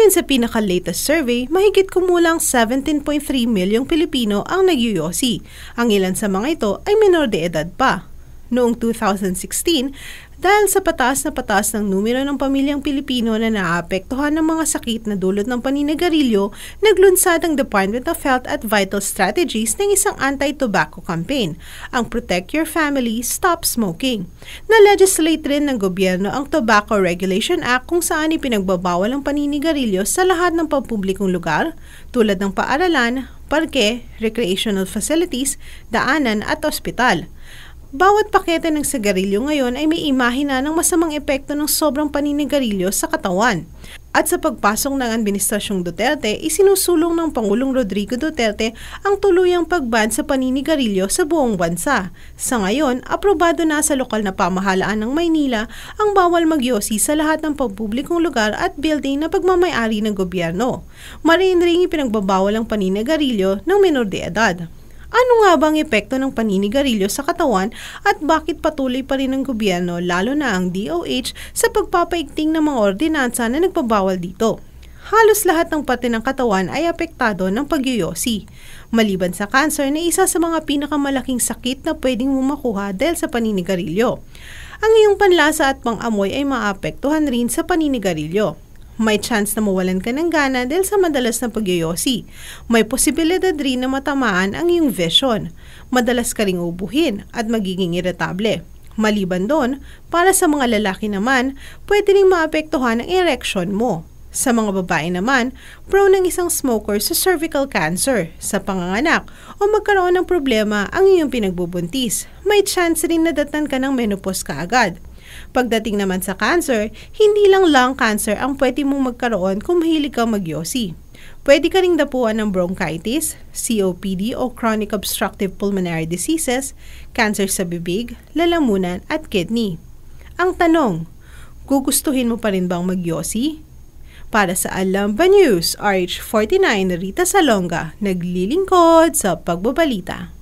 Ayon sa pinaka-latest survey, mahigit kumulang 17.3 milyong Pilipino ang nagyuyosi. Ang ilan sa mga ito ay minor de edad pa noong 2016 dahil sa pataas na pataas ng numero ng pamilyang Pilipino na naapektuhan ng mga sakit na dulot ng paninigarilyo, naglunsad ang Department of Health at Vital Strategies ng isang anti-tobacco campaign, ang Protect Your Family, Stop Smoking. Na-legislate rin ng gobyerno ang Tobacco Regulation Act kung saan ipinagbabawal ang paninigarilyo sa lahat ng pampublikong lugar, tulad ng paaralan, parke, recreational facilities, daanan at ospital. Bawat pakete ng sigarilyo ngayon ay may imahe na ng masamang epekto ng sobrang paninigarilyo sa katawan. At sa pagpasok ng Administrasyong Duterte, isinusulong ng Pangulong Rodrigo Duterte ang tuluyang pagban sa paninigarilyo sa buong bansa. Sa ngayon, aprobado na sa lokal na pamahalaan ng Maynila ang bawal magyosi sa lahat ng pampublikong lugar at building na pagmamayari ng gobyerno. Marin ring ipinagbabawal ang paninigarilyo ng menor de edad. Ano nga bang epekto ng paninigarilyo sa katawan at bakit patuloy pa rin ang gobyerno, lalo na ang DOH, sa pagpapaigting ng mga ordinansa na nagpabawal dito? Halos lahat ng parte ng katawan ay apektado ng pagyoyosi. Maliban sa cancer na isa sa mga pinakamalaking sakit na pwedeng mo makuha dahil sa paninigarilyo. Ang iyong panlasa at pangamoy ay maapektuhan rin sa paninigarilyo. May chance na mawalan ka ng gana dahil sa madalas na pagyoyosi. May posibilidad rin na matamaan ang iyong vision. Madalas ka ring ubuhin at magiging irritable. Maliban doon, para sa mga lalaki naman, pwede rin maapektuhan ang erection mo. Sa mga babae naman, prone ng isang smoker sa cervical cancer, sa panganganak, o magkaroon ng problema ang iyong pinagbubuntis. May chance rin na datan ka ng menopause kaagad. Pagdating naman sa cancer, hindi lang lung cancer ang pwede mong magkaroon kung mahilig kang magyosi. Pwede ka ring dapuan ng bronchitis, COPD o chronic obstructive pulmonary diseases, cancer sa bibig, lalamunan at kidney. Ang tanong, gugustuhin mo pa rin bang magyosi? Para sa Alamba News, RH49 Rita Salonga, naglilingkod sa pagbabalita.